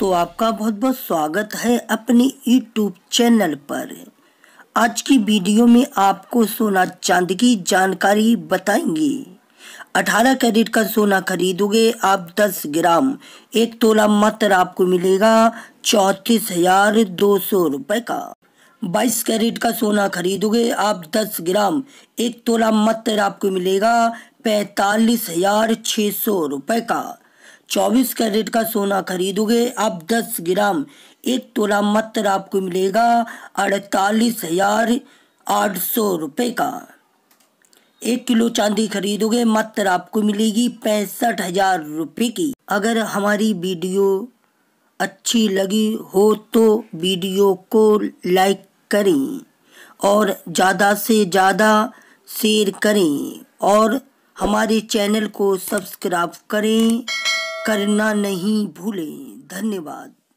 दोस्तों आपका बहुत बहुत स्वागत है अपने यूट्यूब चैनल पर आज की वीडियो में आपको सोना चांद की जानकारी बताएंगे 18 कैरेट का सोना खरीदोगे आप 10 ग्राम एक तोला मात्र आपको मिलेगा चौतीस हजार दो सौ रूपए का 22 कैरेट का सोना खरीदोगे आप 10 ग्राम एक तोला मात्र आपको मिलेगा पैतालीस हजार छ सौ रुपये का चौबीस कैरेट का सोना खरीदोगे आप दस ग्राम एक तोला मात्र आपको मिलेगा अड़तालीस हजार आठ सौ रुपये का एक किलो चांदी खरीदोगे मात्र आपको मिलेगी पैंसठ हजार रुपये की अगर हमारी वीडियो अच्छी लगी हो तो वीडियो को लाइक करें और ज़्यादा से ज़्यादा शेयर करें और हमारे चैनल को सब्सक्राइब करें करना नहीं भूलें धन्यवाद